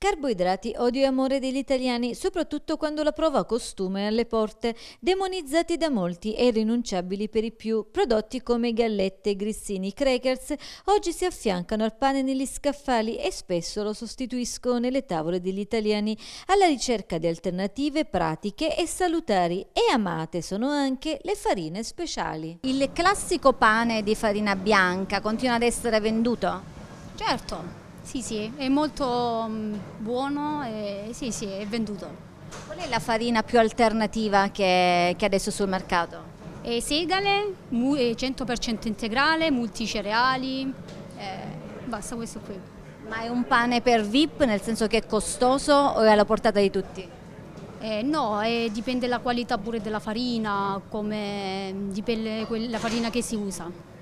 Carboidrati, odio e amore degli italiani, soprattutto quando la prova costume è alle porte, demonizzati da molti e irrinunciabili per i più. Prodotti come gallette, grissini, crackers, oggi si affiancano al pane negli scaffali e spesso lo sostituiscono nelle tavole degli italiani, alla ricerca di alternative pratiche e salutari. E amate sono anche le farine speciali. Il classico pane di farina bianca continua ad essere venduto? Certo. Sì, sì, è molto mm, buono e sì, sì, è venduto. Qual è la farina più alternativa che, che adesso sul mercato? E segale, 100% integrale, multicereali, eh, basta questo qui. Ma è un pane per VIP nel senso che è costoso o è alla portata di tutti? Eh, no, eh, dipende dalla qualità pure della farina, come mm, dipende la farina che si usa.